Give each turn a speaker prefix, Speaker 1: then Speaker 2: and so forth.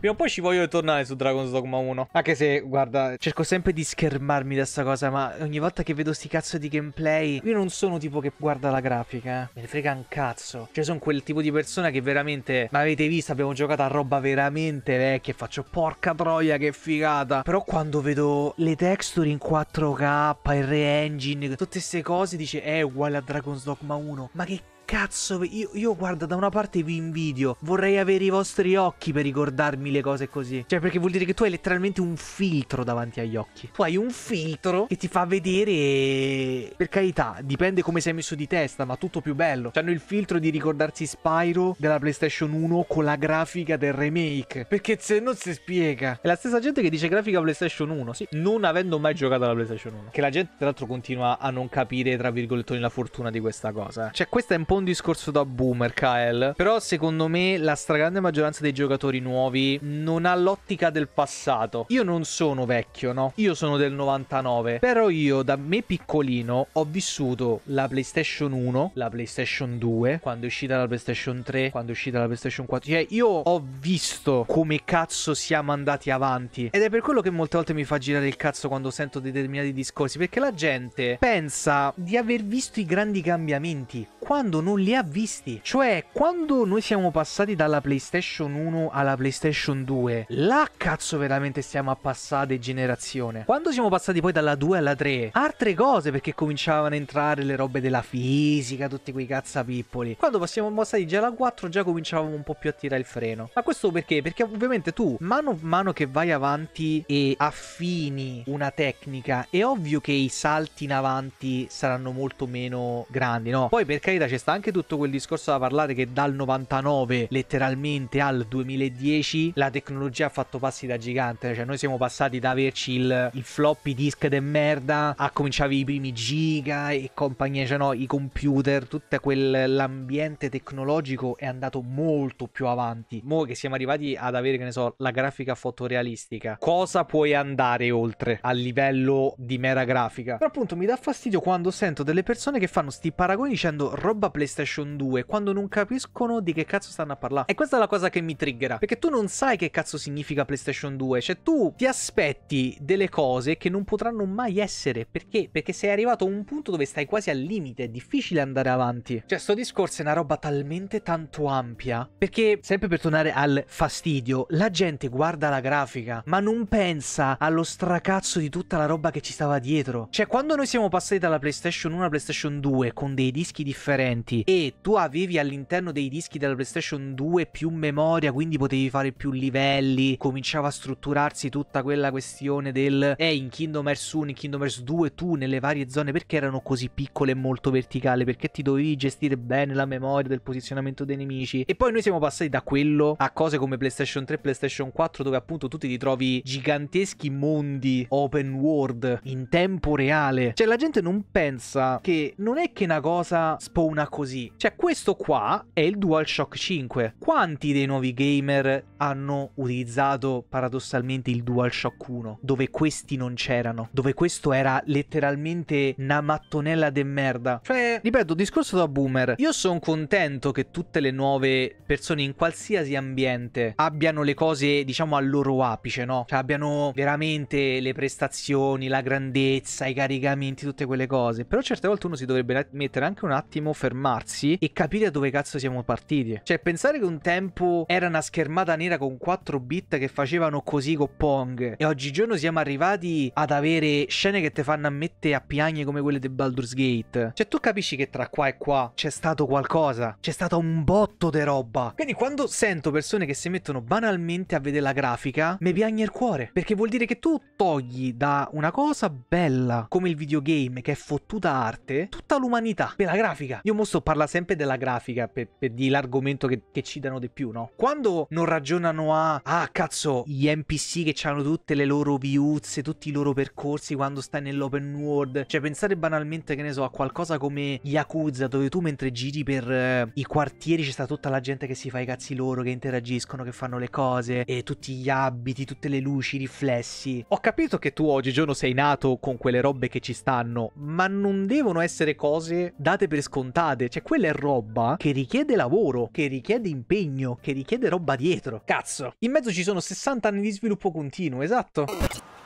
Speaker 1: Prima o poi ci voglio tornare su Dragon's Dogma 1. Anche se, guarda, cerco sempre di schermarmi da sta cosa, ma ogni volta che vedo sti cazzo di gameplay, io non sono tipo che guarda la grafica, eh. Me ne frega un cazzo. Cioè, sono quel tipo di persona che veramente, ma avete visto, abbiamo giocato a roba veramente vecchia e faccio porca troia, che figata. Però quando vedo le texture in 4K, il re-engine, tutte queste cose, dice, è uguale a Dragon's Dogma 1. Ma che cazzo, io, io guarda, da una parte vi invidio, vorrei avere i vostri occhi per ricordarmi le cose così. Cioè, perché vuol dire che tu hai letteralmente un filtro davanti agli occhi. Tu hai un filtro che ti fa vedere, per carità, dipende come sei messo di testa, ma tutto più bello. C'hanno il filtro di ricordarsi Spyro della PlayStation 1 con la grafica del remake. Perché se no si spiega. È la stessa gente che dice grafica PlayStation 1, sì, non avendo mai giocato alla PlayStation 1. Che la gente, tra l'altro, continua a non capire, tra virgolette, la fortuna di questa cosa. Cioè, questa è un po' un discorso da boomer, Kael. Però secondo me la stragrande maggioranza dei giocatori nuovi non ha l'ottica del passato. Io non sono vecchio, no? Io sono del 99. Però io da me piccolino ho vissuto la PlayStation 1, la PlayStation 2, quando è uscita la PlayStation 3, quando è uscita la PlayStation 4. Cioè io ho visto come cazzo siamo andati avanti. Ed è per quello che molte volte mi fa girare il cazzo quando sento determinati discorsi. Perché la gente pensa di aver visto i grandi cambiamenti quando non li ha visti. Cioè, quando noi siamo passati dalla PlayStation 1 alla PlayStation 2, là cazzo veramente stiamo a passate generazione. Quando siamo passati poi dalla 2 alla 3, altre cose perché cominciavano a entrare le robe della fisica, tutti quei cazzapippoli. Quando passiamo passati già alla 4 già cominciavamo un po' più a tirare il freno. Ma questo perché? Perché ovviamente tu, mano a mano che vai avanti e affini una tecnica, è ovvio che i salti in avanti saranno molto meno grandi, no? Poi per verità c'è sta anche tutto quel discorso da parlare che dal 99 letteralmente al 2010 la tecnologia ha fatto passi da gigante, cioè noi siamo passati da averci il, il floppy disk de merda a cominciare i primi giga e compagnia, cioè no, i computer, tutto quell'ambiente tecnologico è andato molto più avanti. Mo che siamo arrivati ad avere, che ne so, la grafica fotorealistica, cosa puoi andare oltre a livello di mera grafica? Però appunto mi dà fastidio quando sento delle persone che fanno sti paragoni dicendo roba PlayStation 2 quando non capiscono di che cazzo stanno a parlare. E questa è la cosa che mi triggera, perché tu non sai che cazzo significa PlayStation 2, cioè tu ti aspetti delle cose che non potranno mai essere, perché? Perché sei arrivato a un punto dove stai quasi al limite, è difficile andare avanti. Cioè, sto discorso è una roba talmente tanto ampia, perché sempre per tornare al fastidio, la gente guarda la grafica, ma non pensa allo stracazzo di tutta la roba che ci stava dietro. Cioè, quando noi siamo passati dalla PlayStation 1 alla PlayStation 2 con dei dischi differenti, differenti e tu avevi all'interno dei dischi della PlayStation 2 più memoria, quindi potevi fare più livelli, cominciava a strutturarsi tutta quella questione del eh in Kingdom Hearts 1, in Kingdom Hearts 2 tu nelle varie zone perché erano così piccole e molto verticali, perché ti dovevi gestire bene la memoria del posizionamento dei nemici e poi noi siamo passati da quello a cose come PlayStation 3, PlayStation 4 dove appunto tu ti ritrovi giganteschi mondi open world in tempo reale. Cioè la gente non pensa che non è che una cosa spontanea tipo una così. Cioè, questo qua è il DualShock 5. Quanti dei nuovi gamer hanno utilizzato paradossalmente il DualShock 1, dove questi non c'erano, dove questo era letteralmente una mattonella de merda? Cioè, ripeto, discorso da boomer. Io sono contento che tutte le nuove persone in qualsiasi ambiente abbiano le cose, diciamo, al loro apice, no? Cioè, abbiano veramente le prestazioni, la grandezza, i caricamenti, tutte quelle cose. Però certe volte uno si dovrebbe mettere anche un attimo attimo, fermarsi e capire dove cazzo siamo partiti. Cioè, pensare che un tempo era una schermata nera con 4 bit che facevano così con Pong e oggigiorno siamo arrivati ad avere scene che ti fanno ammettere a piagne come quelle di Baldur's Gate. Cioè, tu capisci che tra qua e qua c'è stato qualcosa, c'è stato un botto di roba. Quindi quando sento persone che si mettono banalmente a vedere la grafica, mi piagne il cuore, perché vuol dire che tu togli da una cosa bella come il videogame che è fottuta arte tutta l'umanità per la grafica. Io mostro parla sempre della grafica, per, per di l'argomento che, che, ci danno di più, no? Quando non ragionano a, ah cazzo, gli NPC che hanno tutte le loro viuzze, tutti i loro percorsi quando stai nell'open world, cioè pensare banalmente, che ne so, a qualcosa come Yakuza, dove tu mentre giri per eh, i quartieri c'è sta tutta la gente che si fa i cazzi loro, che interagiscono, che fanno le cose, e tutti gli abiti, tutte le luci, i riflessi. Ho capito che tu oggigiorno sei nato con quelle robe che ci stanno, ma non devono essere cose date per scontato montate. Cioè, quella è roba che richiede lavoro, che richiede impegno, che richiede roba dietro. Cazzo. In mezzo ci sono 60 anni di sviluppo continuo, esatto.